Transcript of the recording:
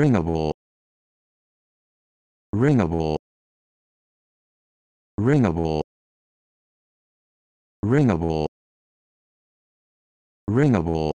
ringable ringable ringable ringable ringable